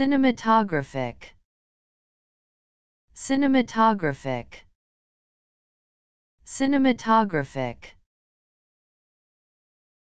Cinematographic Cinematographic Cinematographic